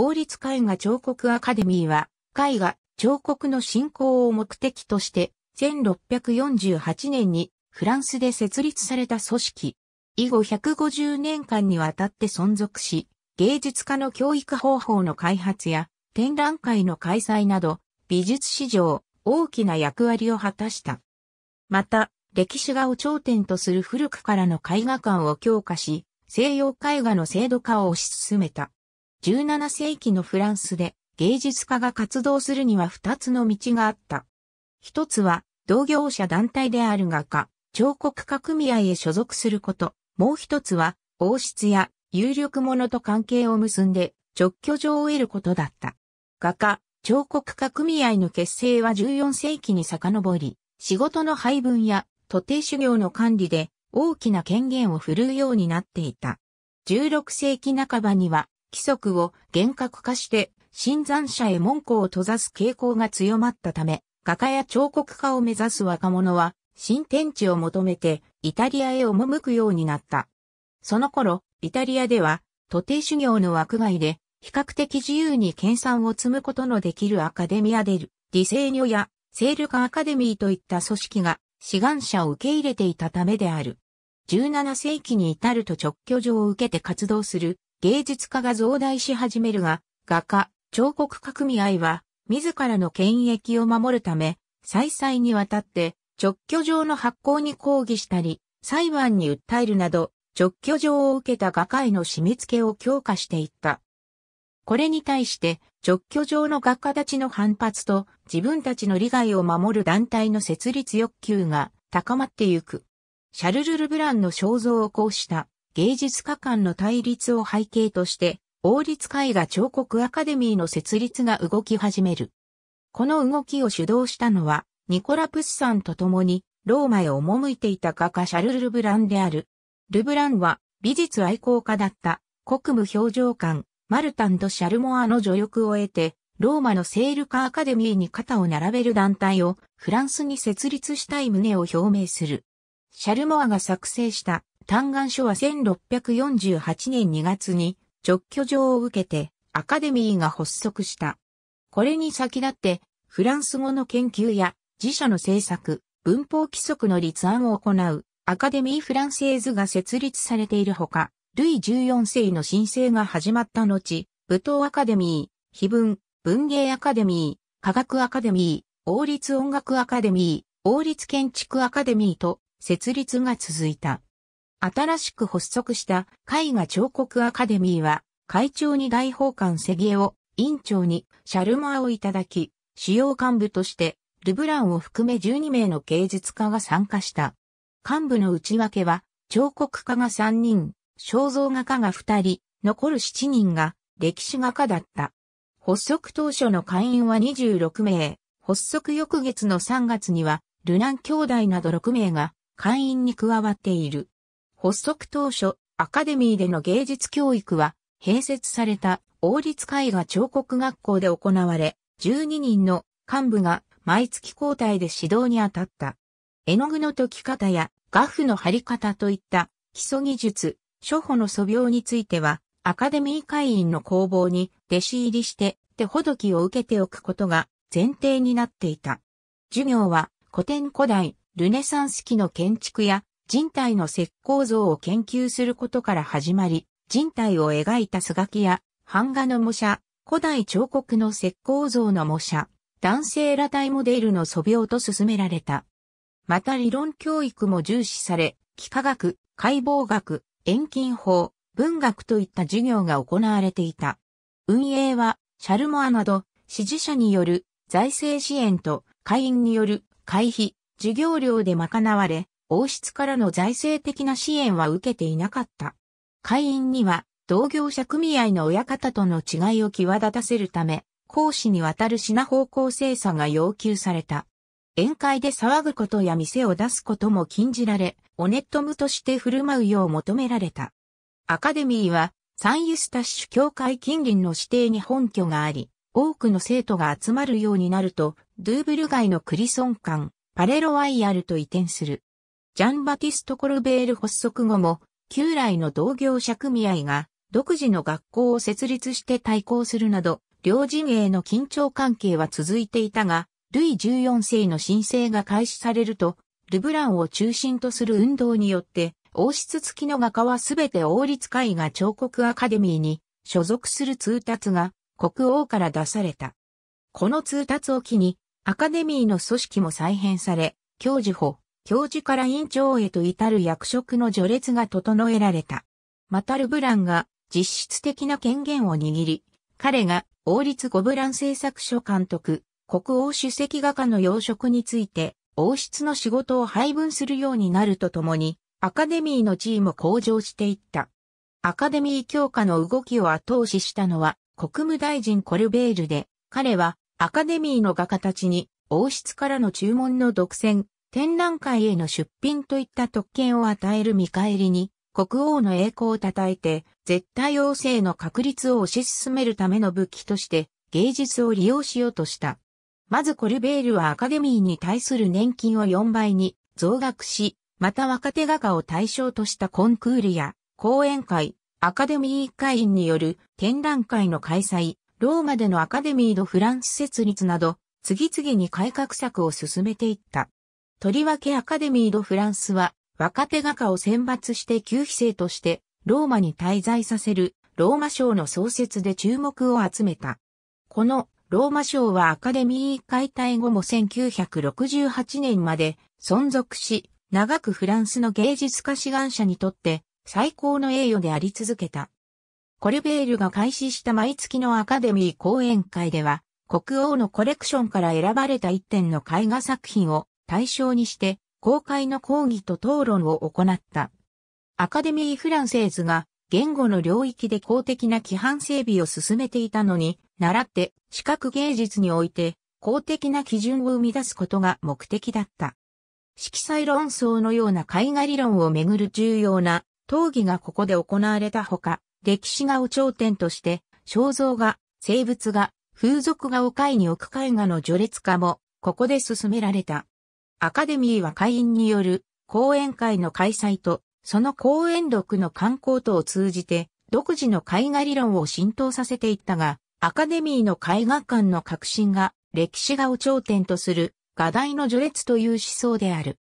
王立絵画彫刻アカデミーは、絵画、彫刻の振興を目的として、1648年にフランスで設立された組織。以後150年間にわたって存続し、芸術家の教育方法の開発や展覧会の開催など、美術史上大きな役割を果たした。また、歴史画を頂点とする古くからの絵画館を強化し、西洋絵画の制度化を推し進めた。17世紀のフランスで芸術家が活動するには2つの道があった。一つは同業者団体である画家、彫刻家組合へ所属すること。もう一つは王室や有力者と関係を結んで直居状を得ることだった。画家、彫刻家組合の結成は14世紀に遡り、仕事の配分や徒弟修行の管理で大きな権限を振るうようになっていた。16世紀半ばには規則を厳格化して新山社へ門戸を閉ざす傾向が強まったため、画家や彫刻家を目指す若者は新天地を求めてイタリアへ赴くようになった。その頃、イタリアでは徒弟修行の枠外で比較的自由に研鑽を積むことのできるアカデミアデル、ディセーニョやセールカアカデミーといった組織が志願者を受け入れていたためである。17世紀に至ると直居状を受けて活動する芸術家が増大し始めるが、画家、彫刻家組合は、自らの権益を守るため、再々にわたって、直居状の発行に抗議したり、裁判に訴えるなど、直居状を受けた画家への締め付けを強化していった。これに対して、直居状の画家たちの反発と、自分たちの利害を守る団体の設立欲求が高まってゆく。シャルル・ルブランの肖像をこうした芸術家間の対立を背景として、王立絵画彫刻アカデミーの設立が動き始める。この動きを主導したのは、ニコラ・プッサンと共に、ローマへ赴いていた画家シャルル・ルブランである。ルブランは、美術愛好家だった、国務表情官、マルタンとシャルモアの助力を得て、ローマのセールカアカデミーに肩を並べる団体をフランスに設立したい旨を表明する。シャルモアが作成した嘆願書は1648年2月に直居状を受けてアカデミーが発足した。これに先立ってフランス語の研究や自社の政策、文法規則の立案を行うアカデミー・フランセーズが設立されているほか、ルイ14世の申請が始まった後、武闘アカデミー、碑文、文芸アカデミー、科学アカデミー、王立音楽アカデミー、王立建築アカデミーと設立が続いた。新しく発足した絵画彫刻アカデミーは、会長に大法官関江を、院長にシャルマーをいただき、主要幹部として、ルブランを含め12名の芸術家が参加した。幹部の内訳は、彫刻家が3人、肖像画家が2人、残る7人が歴史画家だった。発足当初の会員は26名、発足翌月の3月には、ルナン兄弟など6名が会員に加わっている。発足当初、アカデミーでの芸術教育は、併設された王立絵画彫刻学校で行われ、12人の幹部が毎月交代で指導に当たった。絵の具の溶き方や画布の貼り方といった基礎技術、初歩の素描については、アカデミー会員の工房に弟子入りして手ほどきを受けておくことが前提になっていた。授業は古典古代、ルネサンス期の建築や人体の石膏像を研究することから始まり、人体を描いたスガキや版画の模写、古代彫刻の石膏像の模写、男性裸体モデルの素描と進められた。また理論教育も重視され、幾何学、解剖学、遠近法、文学といった授業が行われていた。運営は、シャルモアなど、支持者による財政支援と会員による会費、授業料で賄われ、王室からの財政的な支援は受けていなかった。会員には、同業者組合の親方との違いを際立たせるため、講師にわたる品方向精査が要求された。宴会で騒ぐことや店を出すことも禁じられ、オネットムとして振る舞うよう求められた。アカデミーは、サンユスタッシュ協会近隣の指定に本拠があり、多くの生徒が集まるようになると、ドゥーブル街のクリソン館、パレロワイヤルと移転する。ジャンバティスト・コルベール発足後も、旧来の同業者組合が独自の学校を設立して対抗するなど、両陣営の緊張関係は続いていたが、ルイ14世の申請が開始されると、ルブランを中心とする運動によって、王室付きの画家はすべて王立絵画彫刻アカデミーに所属する通達が国王から出された。この通達を機に、アカデミーの組織も再編され、教授法、教授から院長へと至る役職の序列が整えられた。またルブランが実質的な権限を握り、彼が王立ゴブラン政策所監督、国王主席画家の要職について、王室の仕事を配分するようになるとともに、アカデミーの地位も向上していった。アカデミー強化の動きを後押ししたのは、国務大臣コルベールで、彼はアカデミーの画家たちに王室からの注文の独占、展覧会への出品といった特権を与える見返りに、国王の栄光を称えて、絶対王政の確立を推し進めるための武器として、芸術を利用しようとした。まずコルベールはアカデミーに対する年金を4倍に増額し、また若手画家を対象としたコンクールや、講演会、アカデミー会員による展覧会の開催、ローマでのアカデミード・フランス設立など、次々に改革策を進めていった。とりわけアカデミー・ド・フランスは、若手画家を選抜して旧非生として、ローマに滞在させる、ローマ賞の創設で注目を集めた。この、ローマ賞はアカデミー解体後も1968年まで存続し、長くフランスの芸術家志願者にとって最高の栄誉であり続けた。コルベールが開始した毎月のアカデミー講演会では、国王のコレクションから選ばれた一点の絵画作品を対象にして、公開の講義と討論を行った。アカデミー・フランセーズが言語の領域で公的な規範整備を進めていたのに、習って視覚芸術において公的な基準を生み出すことが目的だった。色彩論争のような絵画理論をめぐる重要な討議がここで行われたほか、歴史画を頂点として、肖像画、生物画、風俗画を会に置く絵画の序列化も、ここで進められた。アカデミーは会員による講演会の開催と、その講演録の観光とを通じて、独自の絵画理論を浸透させていったが、アカデミーの絵画館の革新が、歴史画を頂点とする、画題の序列という思想である。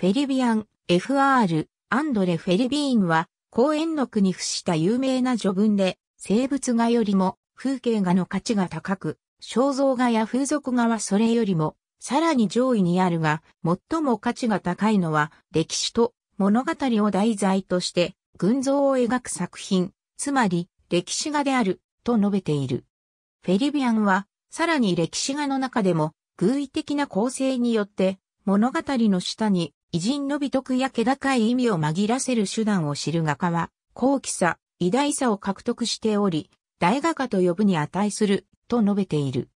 フェリビアン、F.R. アンドレ・フェリビーンは、講演録に付した有名な序文で、生物画よりも風景画の価値が高く、肖像画や風俗画はそれよりもさらに上位にあるが、最も価値が高いのは、歴史と物語を題材として、群像を描く作品、つまり、歴史画である、と述べている。フェリビアンは、さらに歴史画の中でも、偶意的な構成によって、物語の下に、偉人の美徳や気高い意味を紛らせる手段を知る画家は、高貴さ、偉大さを獲得しており、大画家と呼ぶに値する、と述べている。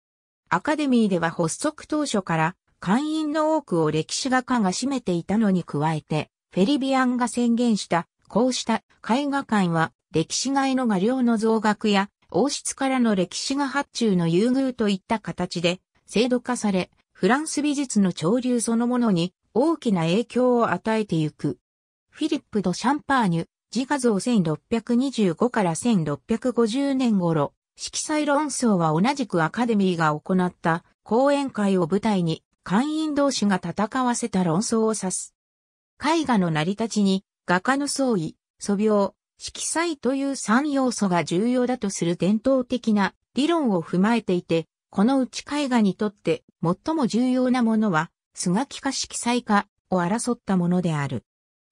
アカデミーでは発足当初から会員の多くを歴史画家が占めていたのに加えて、フェリビアンが宣言した、こうした絵画館は歴史画絵の画量の増額や王室からの歴史画発注の優遇といった形で制度化され、フランス美術の潮流そのものに大きな影響を与えてゆく。フィリップ・ド・シャンパーニュ、自画像1625から1650年頃、色彩論争は同じくアカデミーが行った講演会を舞台に会員同士が戦わせた論争を指す。絵画の成り立ちに画家の創意、素描、色彩という三要素が重要だとする伝統的な理論を踏まえていて、このうち絵画にとって最も重要なものは、素描きか色彩かを争ったものである。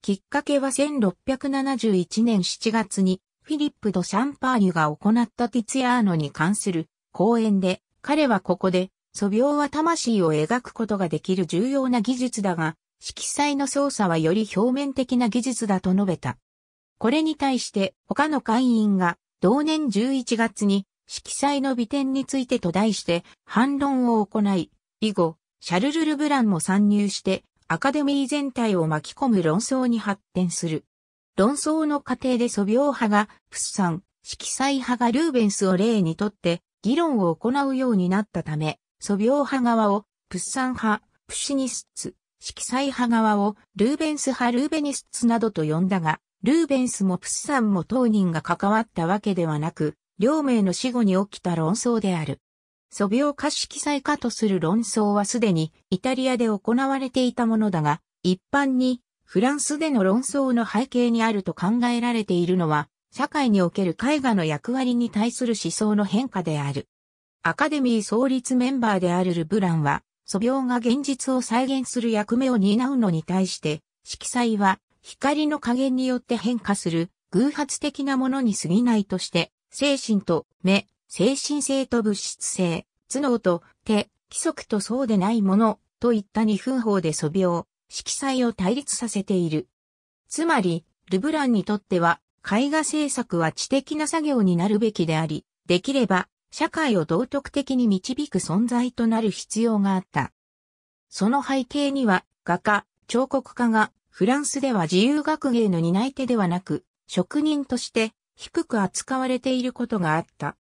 きっかけは1671年7月にフィリップ・ド・シャンパーニュが行ったティツヤーノに関する講演で、彼はここで、素描は魂を描くことができる重要な技術だが、色彩の操作はより表面的な技術だと述べた。これに対して他の会員が同年11月に色彩の美点についてと題して反論を行い、以後、シャルル・ルブランも参入してアカデミー全体を巻き込む論争に発展する。論争の過程で素描派がプッサン、色彩派がルーベンスを例にとって議論を行うようになったため、素描派側をプッサン派、プシニスツ、色彩派側をルーベンス派ルーベニスツなどと呼んだが、ルーベンスもプッサンも当人が関わったわけではなく、両名の死後に起きた論争である。素描化色彩化とする論争はすでにイタリアで行われていたものだが、一般にフランスでの論争の背景にあると考えられているのは、社会における絵画の役割に対する思想の変化である。アカデミー創立メンバーであるルブランは、素描が現実を再現する役目を担うのに対して、色彩は光の加減によって変化する偶発的なものに過ぎないとして、精神と目、精神性と物質性、頭脳と手、規則とそうでないものといった二分法で素描、色彩を対立させている。つまり、ルブランにとっては、絵画制作は知的な作業になるべきであり、できれば、社会を道徳的に導く存在となる必要があった。その背景には、画家、彫刻家が、フランスでは自由学芸の担い手ではなく、職人として低く扱われていることがあった。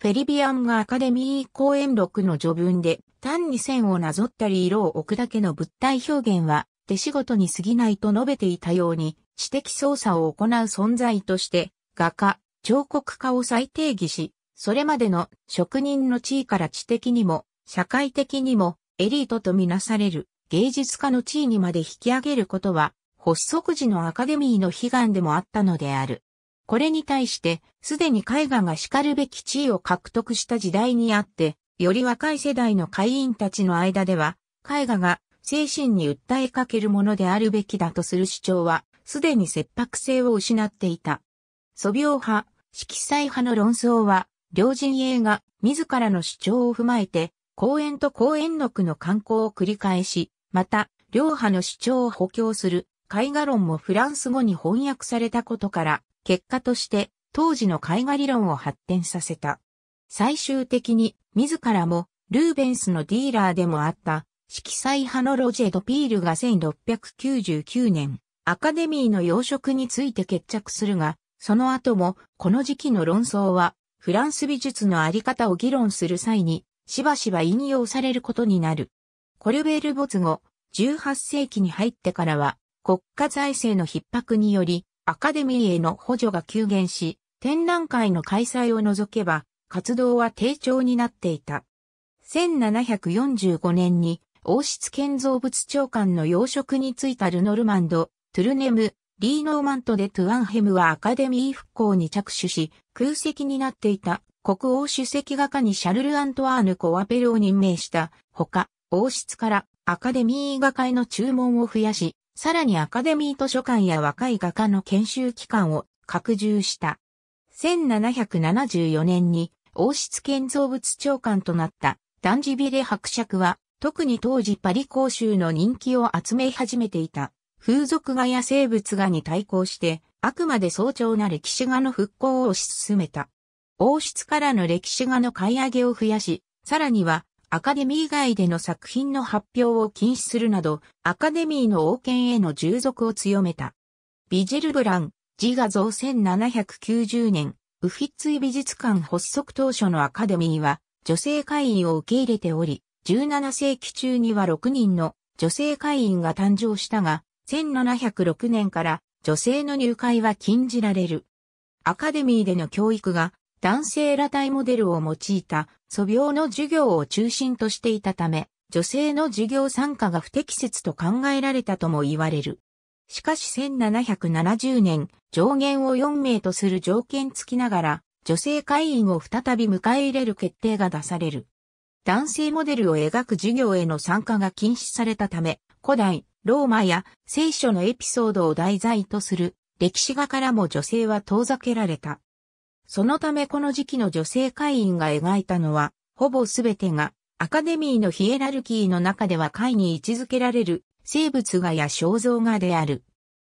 フェリビアンがアカデミー講演録の序文で、単に線をなぞったり色を置くだけの物体表現は手仕事に過ぎないと述べていたように、知的操作を行う存在として、画家、彫刻家を再定義し、それまでの職人の地位から知的にも、社会的にも、エリートとみなされる芸術家の地位にまで引き上げることは、発足時のアカデミーの悲願でもあったのである。これに対して、すでに絵画が叱るべき地位を獲得した時代にあって、より若い世代の会員たちの間では、絵画が精神に訴えかけるものであるべきだとする主張は、すでに切迫性を失っていた。素描派、色彩派の論争は、両陣営が自らの主張を踏まえて、公園と公園録の観光を繰り返し、また、両派の主張を補強する絵画論もフランス語に翻訳されたことから、結果として当時の絵画理論を発展させた。最終的に自らもルーベンスのディーラーでもあった色彩派のロジェ・ドピールが1699年、アカデミーの養殖について決着するが、その後もこの時期の論争はフランス美術のあり方を議論する際にしばしば引用されることになる。コルベール没後、18世紀に入ってからは国家財政の逼迫によりアカデミーへの補助が急減し、展覧会の開催を除けば活動は低調になっていた。1745年に王室建造物長官の要職に就いたルノルマンド、トゥルネム、リーノーマントでトゥアンヘムはアカデミー復興に着手し、空席になっていた国王主席画家にシャルル・アントワーヌ・コアペルを任命したほか、王室からアカデミー画家会の注文を増やし、さらにアカデミー図書館や若い画家の研修機関を拡充した。1774年に王室建造物長官となったダンジビレ伯爵は、特に当時パリ公衆の人気を集め始めていた、風俗画や生物画に対抗して、あくまで早朝な歴史画の復興を推し進めた。王室からの歴史画の買い上げを増やし、さらには、アカデミー外での作品の発表を禁止するなど、アカデミーの王権への従属を強めた。ビジェル・ブラン、自画像1790年、ウフィッツイ美術館発足当初のアカデミーは女性会員を受け入れており、17世紀中には6人の女性会員が誕生したが、1706年から女性の入会は禁じられる。アカデミーでの教育が男性裸体モデルを用いた素描の授業を中心としていたため、女性の授業参加が不適切と考えられたとも言われる。しかし1770年、上限を4名とする条件付きながら、女性会員を再び迎え入れる決定が出される。男性モデルを描く授業への参加が禁止されたため、古代、ローマや聖書のエピソードを題材とする歴史画からも女性は遠ざけられた。そのためこの時期の女性会員が描いたのは、ほぼすべてがアカデミーのヒエラルキーの中では会に位置づけられる生物画や肖像画である。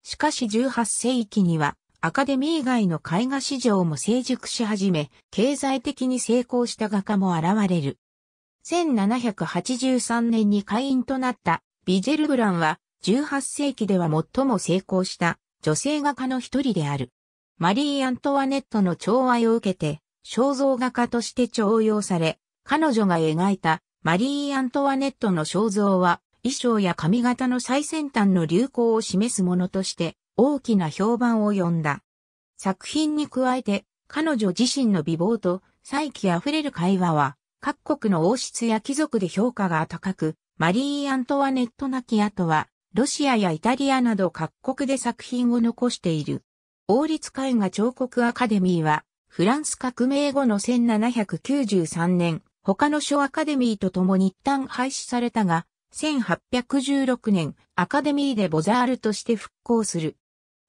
しかし18世紀には、アカデミー以外の絵画市場も成熟し始め、経済的に成功した画家も現れる。1783年に会員となったビジェルブランは、18世紀では最も成功した女性画家の一人である。マリー・アントワネットの調愛を受けて、肖像画家として重用され、彼女が描いたマリー・アントワネットの肖像は衣装や髪型の最先端の流行を示すものとして大きな評判を呼んだ。作品に加えて彼女自身の美貌と再起あふれる会話は各国の王室や貴族で評価が高く、マリー・アントワネット・ナキアとはロシアやイタリアなど各国で作品を残している。王立絵画彫刻アカデミーはフランス革命後の1793年、他の書アカデミーと共に一旦廃止されたが、1816年、アカデミーでボザールとして復興する。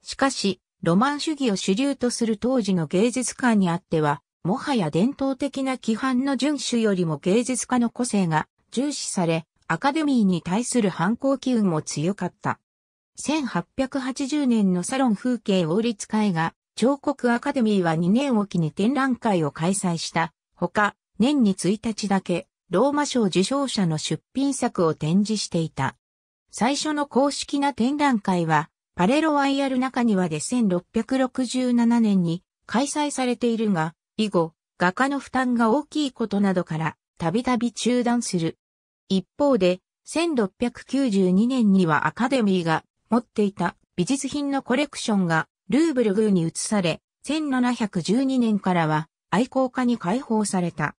しかし、ロマン主義を主流とする当時の芸術家にあっては、もはや伝統的な規範の遵守よりも芸術家の個性が重視され、アカデミーに対する反抗機運も強かった。1880年のサロン風景王立会が、彫刻アカデミーは2年おきに展覧会を開催した。ほか、年に1日だけ、ローマ賞受賞者の出品作を展示していた。最初の公式な展覧会は、パレロワイヤル中庭で1667年に開催されているが、以後、画家の負担が大きいことなどから、たびたび中断する。一方で、1692年にはアカデミーが持っていた美術品のコレクションがルーブルグーに移され、1712年からは愛好家に開放された。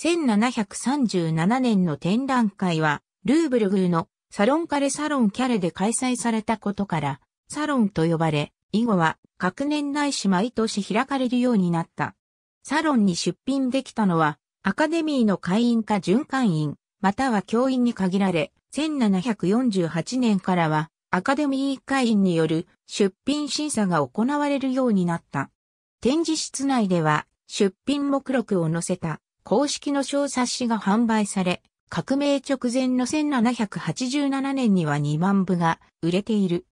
1737年の展覧会は、ルーブル宮のサロンカレサロンキャレで開催されたことから、サロンと呼ばれ、以後は、各年内し毎年開かれるようになった。サロンに出品できたのは、アカデミーの会員か循環員、または教員に限られ、1748年からは、アカデミー会員による出品審査が行われるようになった。展示室内では、出品目録を載せた公式の小冊子が販売され、革命直前の1787年には2万部が売れている。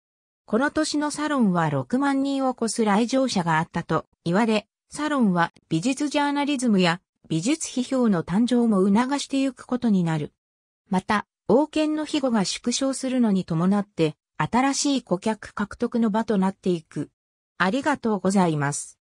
この年のサロンは6万人を超す来場者があったと言われ、サロンは美術ジャーナリズムや美術批評の誕生も促してゆくことになる。また、王権の庇護が縮小するのに伴って、新しい顧客獲得の場となっていく。ありがとうございます。